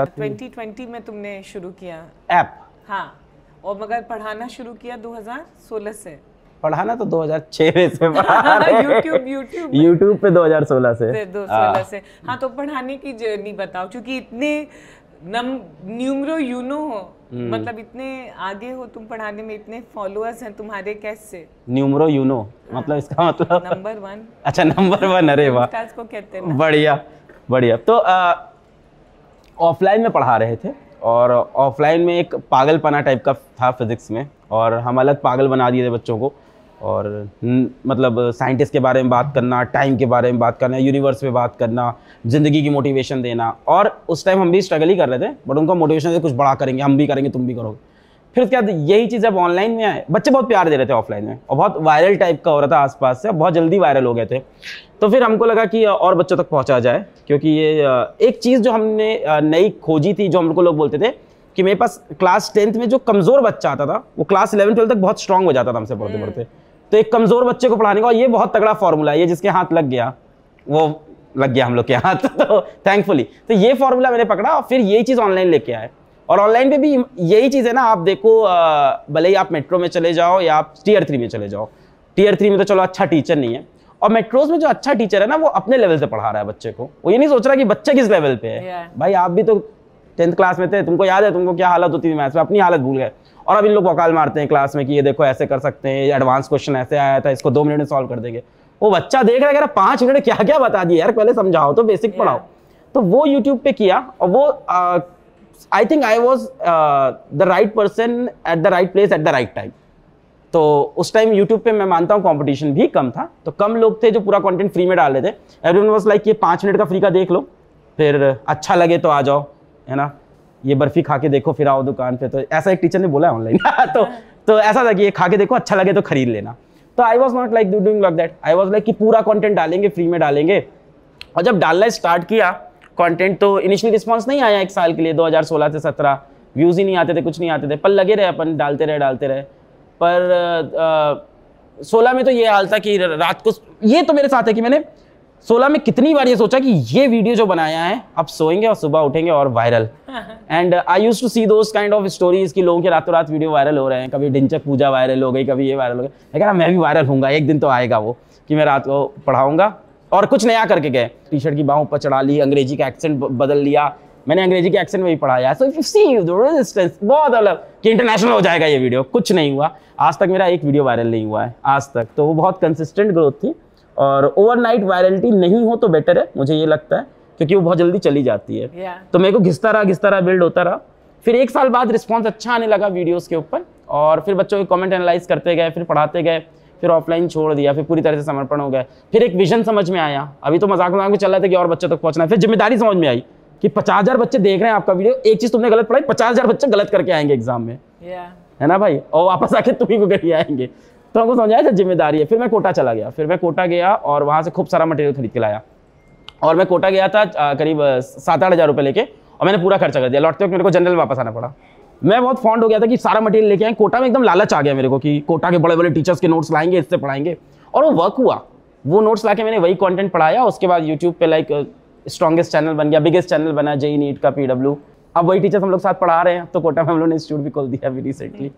2020 में तुमने शुरू किया ऐप हाँ और मगर पढ़ाना शुरू किया 2016 से पढ़ाना तो 2006 में से हाँ, YouTube YouTube YouTube पे 2016 से 2016 से हाँ।, हाँ तो पढ़ाने की जर्नी बताओ क्योंकि इतने नम न्यूमरो यूनो हो हम्म। मतलब इतने आगे हो तुम पढ़ाने में इतने फॉलोअर्स हैं तुम्हारे कैसे न्यूमरो यूनो हाँ। मतलब इसका मतलब नंबर वन अच्छा नंबर वन अरे वाह कहते हैं बढ़िया बढ़िया तो आ, ऑफलाइन में पढ़ा रहे थे और ऑफलाइन में एक पागलपना टाइप का था फिज़िक्स में और हम अलग पागल बना दिए थे बच्चों को और मतलब साइंटिस्ट के बारे में बात करना टाइम के बारे में बात करना यूनिवर्स में बात करना ज़िंदगी की मोटिवेशन देना और उस टाइम हम भी स्ट्रगल ही कर रहे थे बट उनका मोटिवेशन से कुछ बड़ा करेंगे हम भी करेंगे तुम भी करोगे फिर उसके बाद यही चीज़ अब ऑनलाइन में आए बच्चे बहुत प्यार दे रहे थे ऑफलाइन में और बहुत वायरल टाइप का हो रहा था आसपास से बहुत जल्दी वायरल हो गए थे तो फिर हमको लगा कि और बच्चों तक पहुंचा जाए क्योंकि ये एक चीज़ जो हमने नई खोजी थी जो हमको लोग बोलते थे कि मेरे पास क्लास टेंथ में जो कमज़ोर बच्चा आता था वो क्लास इलेवन ट्वेल्थ तक बहुत स्ट्रांग हो जाता था हमसे पढ़ते हम्म। पढ़ते तो एक कमज़ोर बच्चे को पढ़ाने का ये बहुत तगड़ा फार्मूला है ये जिसके हाथ लग गया वो लग गया हम लोग के हाथ तो थैंकफुली तो ये फार्मूला मैंने पकड़ा और फिर यही चीज़ ऑनलाइन लेके आए और ऑनलाइन पे भी यही चीज़ है ना आप देखो भले ही आप मेट्रो में चले जाओ या आप टीयर थ्री में चले जाओ टीयर थ्री में तो चलो अच्छा टीचर नहीं है और मेट्रोज में जो अच्छा टीचर है ना वो अपने लेवल से पढ़ा रहा है बच्चे को वो ये नहीं सोच रहा कि बच्चे किस लेवल पे है yeah. भाई आप भी तो टेंथ क्लास में थे तुमको याद है तुमको क्या हालत होती थी मैथ्स में अपनी हालत भूल गए और अब इन लोग वकाल मारते हैं क्लास में कि ये देखो ऐसे कर सकते हैं एडवांस क्वेश्चन ऐसे आया था इसको दो मिनट में सॉल्व कर देंगे वो बच्चा देख रहा है पांच मिनट क्या क्या बता दिया यार पहले समझाओ तो बेसिक पढ़ाओ तो वो यूट्यूब पे किया और वो I think I was the right person at the right place at the right time तो उस टाइम यूट्यूब पे मैं मानता हूँ कंपटीशन भी कम था तो कम लोग थे जो पूरा कंटेंट फ्री में डाल रहे थे एवरीवन वाज लाइक ये पाँच मिनट का फ्री का देख लो फिर अच्छा लगे तो आ जाओ है ना ये बर्फ़ी खा के देखो फिर आओ दुकान पे तो ऐसा एक टीचर ने बोला है ऑनलाइन तो तो ऐसा था कि ये खा के देखो अच्छा लगे तो खरीद लेना तो I was not like doing like that I was like कि पूरा कॉन्टेंट डालेंगे फ्री में डालेंगे और जब डालना स्टार्ट किया कंटेंट तो इनिशियल रिस्पांस नहीं आया एक साल के लिए 2016 से 17 व्यूज़ ही नहीं आते थे कुछ नहीं आते थे पर लगे रहे अपन डालते रहे डालते रहे पर सोलह में तो ये हाल था कि रात को ये तो मेरे साथ है कि मैंने सोलह में कितनी बार ये सोचा कि ये वीडियो जो बनाया है अब सोएंगे और सुबह उठेंगे और viral and I use to see those kind of stories की लोगों के रातों रात वीडियो वायरल हो रहे हैं कभी डिंचक पूजा वायरल हो गई कभी ये वायरल हो गई मैं मैं भी वायरल हूँ एक दिन तो आएगा वो कि मैं रात को पढ़ाऊंगा और कुछ नया करके गए टी शर्ट की बाहों पर चढ़ा ली अंग्रेजी का एक्सेंट बदल लिया मैंने अंग्रेजी के एक्सेंट में भी पढ़ाया so if you see resistance बहुत अलग कि इंटरनेशनल हो जाएगा ये वीडियो कुछ नहीं हुआ आज तक मेरा एक वीडियो वायरल नहीं हुआ है आज तक तो वो बहुत कंसिस्टेंट ग्रोथ थी और ओवरनाइट वायरलिटी नहीं हो तो बेटर है मुझे ये लगता है क्योंकि वो बहुत जल्दी चली जाती है yeah. तो मेरे को घिसता रहा घिसता रहा बिल्ड होता रहा फिर एक साल बाद रिस्पॉन्स अच्छा आने लगा वीडियोज़ के ऊपर और फिर बच्चों के कॉमेंट एनालाइज करते गए फिर पढ़ाते गए फिर ऑफलाइन छोड़ दिया फिर पूरी तरह से समर्पण हो गया फिर एक विजन समझ में आया अभी तो मजाक मजाक में चल रहा था कि और बच्चों तक पहुंचना है फिर जिम्मेदारी समझ में आई कि पचास हजार बच्चे देख रहे हैं आपका वीडियो एक चीज तुमने गलत पढ़ाई पचास हजार बच्चे गलत करके आएंगे एग्जाम में yeah. है ना भाई और वापस आके ही को कहीं आएंगे तो हमको समझ आया जिम्मेदारी है फिर मैं कोटा चला गया फिर मैं कोटा गया और वहां से खूब सारा मटेरियल खरीद के लाया और मैं कोटा गया था करीब सात आठ हज़ार रुपये लेके और मैंने पूरा खर्चा कर दिया लौटते वक्त मेरे को जनरल वापस आना पड़ा मैं बहुत फॉन्ड हो गया था कि सारा मटेरियल लेके आए कोटा में एकदम लालच आ गया मेरे को कि कोटा के बड़े बड़े टीचर्स के नोट्स लाएंगे इससे पढ़ाएंगे और वो वर्क हुआ वो नोट्स ला मैंने वही कॉन्टेंट पढ़ाया उसके बाद यूट्यूब पर लाइक स्ट्रॉगेस्ट चैनल बन गया बिगेस्ट चैनल बना जेई नीट का पी अब वही टीचर्स हम लोग साथ पढ़ा रहे हैं तो कोटा में हम लोग ने इंस्टीट्यूट भी खोल दिया अभी रिसेंटली